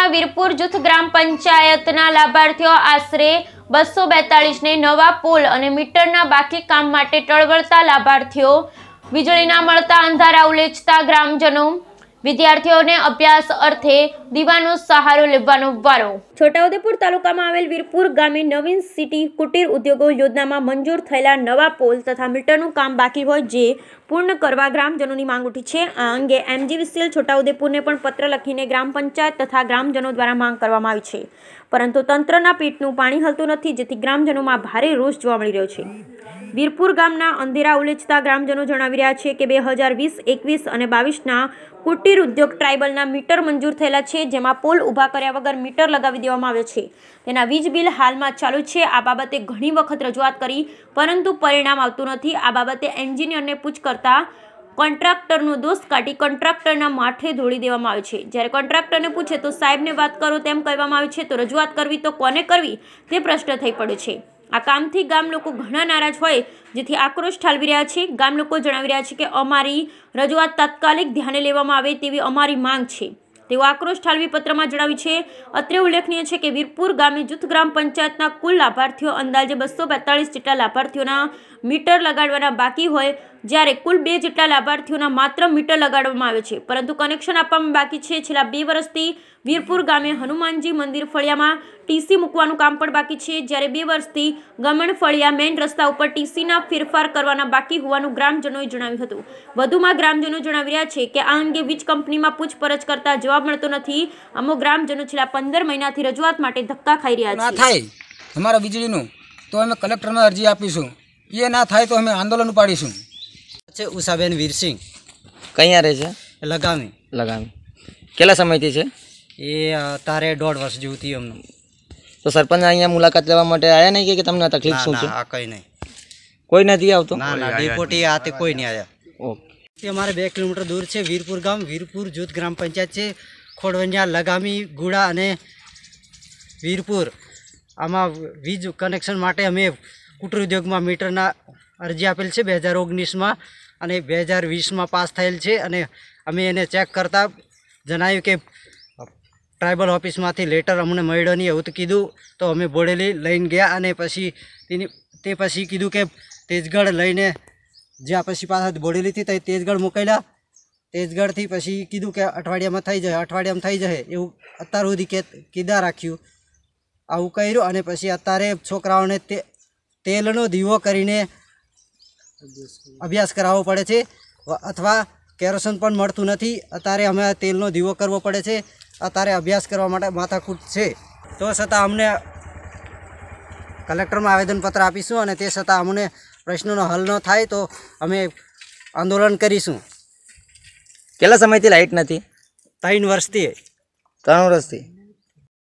તાલુકાના વીરપુર જૂથ ગ્રામ પંચાયતના લાભાર્થીઓ આશરે બસો બેતાળીસને નવા પુલ અને મીટરના બાકી કામ માટે ટળવળતા લાભાર્થીઓ વીજળીના મળતા અંધારા ઉલેચતા ગ્રામજનો વિદ્યાર્થીઓને અભ્યાસ અર્થે દીવાનો સહારો લેવાનો વારો છોટાઉદેપુર તાલુકામાં આવેલ વીરપુર ગામે નવીન સિટી કુટીર ઉદ્યોગો યોજનામાં મંજૂર થયેલા નવા પોલ તથા મીટરનું કામ બાકી હોય જે પૂર્ણ કરવા ગ્રામજનોની માંગ ઉઠી છે આ અંગે એમજીવીસીએલ છોટાઉદેપુરને પણ પત્ર લખીને ગ્રામ પંચાયત તથા ગ્રામજનો દ્વારા માંગ કરવામાં આવી છે પરંતુ તંત્રના પીઠનું પાણી હલતું નથી જેથી ગ્રામજનોમાં ભારે રોષ જોવા મળી રહ્યો છે વીરપુર ગામના અંધેરા ઉલેચતા ગ્રામજનો જણાવી રહ્યા છે કે બે હજાર વીસ એકવીસ અને બાવીસના કુટીર ઉદ્યોગ ટ્રાઇબલના મીટર મંજૂર થયેલા છે જેમાં પોલ ઊભા કર્યા વગર મીટર લગાવી દેવામાં આવ્યો છે તેના વીજ બિલ હાલમાં ચાલુ છે આ બાબતે ઘણી વખત રજૂઆત કરી પરંતુ પરિણામ આવતું નથી આ બાબતે એન્જિનિયરને પૂછ કરતાં કોન્ટ્રાક્ટરનો દોષ કાઢી કોન્ટ્રાક્ટરના માથે ધોળી દેવામાં આવે છે જ્યારે કોન્ટ્રાક્ટરને પૂછે તો સાહેબને વાત કરો તેમ કહેવામાં આવે છે તો રજૂઆત કરવી તો કોને કરવી તે પ્રશ્ન થઈ પડે છે આ કામથી ગામ લોકો ઘણા નારાજ હોય જેથી આક્રોશ ઠાલવી રહ્યા છે ગામ લોકો જણાવી રહ્યા છે કે અમારી રજૂઆત તાત્કાલિક ધ્યાને લેવામાં આવે તેવી અમારી માંગ છે તેઓ આક્રોશ ઠાલવી પત્રમાં જણાવ્યું છે અત્રે ઉલ્લેખનીય છે કે વીરપુર ગામે જૂથ ગ્રામ પંચાયતના કુલ લાભાર્થીઓ અંદાજે બસો બેતાળીસ જેટલા લાભાર્થીઓના મીટર લગાડવાના બાકી હોય જ્યારે કુલ બે જેટલા લાભાર્થીઓના માત્ર મીટર લગાડવામાં આવે છે પરંતુ કનેક્શન આપવામાં બાકી છે છેલ્લા બે વર્ષથી વીરપુર ગામે હનુમાનજી મંદિર ફળિયામાં ટીસી મૂકવાનું કામ પણ બાકી છે જ્યારે બે વર્ષથી ગમણ ફળિયા મેઇન રસ્તા ઉપર ટીસીના ફેરફાર કરવાના બાકી હોવાનું ગ્રામજનોએ જણાવ્યું હતું વધુમાં ગ્રામજનો જણાવી રહ્યા છે કે આ અંગે વીજ કંપનીમાં પૂછપરછ કરતા જવાબ મળતો નથી અમુક ગ્રામજનો છેલ્લા પંદર મહિનાથી રજૂઆત માટે ધક્કા ખાઈ રહ્યા છે અમારા વીજળીનું તો અમે કલેક્ટરમાં અરજી આપીશું એ ના થાય તો અમે આંદોલન પાડીશું છે ઉષાબેન વીરસિંહ કયા રહે છે લગામી લગામી કેટલા સમયથી છે એ તારે દોઢ વર્ષ જેવું થયું અમને તો સરપંચ અહીંયા મુલાકાત લેવા માટે આવ્યા નહીં કે તમને તકલીફ શું છે આ કંઈ નહીં કોઈ નથી આવતું ના આ તે કોઈ નહીં આવ્યા ઓકે અમારે બે કિલોમીટર દૂર છે વીરપુર ગામ વીરપુર જૂથ ગ્રામ પંચાયત છે ખોડવંજા લગામી ગુડા અને વીરપુર આમાં વીજ કનેક્શન માટે અમે કુટુર ઉદ્યોગમાં મીટરના અરજી આપેલ છે બે હજાર ઓગણીસમાં અને બે હજાર વીસમાં પાસ થયેલ છે અને અમે એને ચેક કરતા જણાવ્યું કે ટ્રાઇબલ ઓફિસમાંથી લેટર અમને મળ્યો નહીં એવું તો કીધું તો અમે બોડેલી લઈને ગયા અને પછી તેની તે પછી કીધું કે તેજગઢ લઈને જ્યાં પછી પાછા બોડેલીથી ત્યાં તેજગઢ મોકલ્યા તેજગઢથી પછી કીધું કે અઠવાડિયામાં થઈ જાય અઠવાડિયામાં થઈ જાય એવું અત્યાર સુધી કે કીધા રાખ્યું આવું કર્યું અને પછી અત્યારે છોકરાઓને તે તેલનો દીવો કરીને અભ્યાસ કરાવવો પડે છે અથવા કેરોસન પણ મળતું નથી અત્યારે અમે તેલનો દીવો કરવો પડે છે અત્યારે અભ્યાસ કરવા માટે માથાકૂટ છે તો છતાં અમને કલેક્ટરમાં આવેદનપત્ર આપીશું અને તે છતાં અમને પ્રશ્નોનો હલ ન થાય તો અમે આંદોલન કરીશું કેટલા સમયથી લાઇટ નથી ત્રણ વર્ષથી ત્રણ વર્ષથી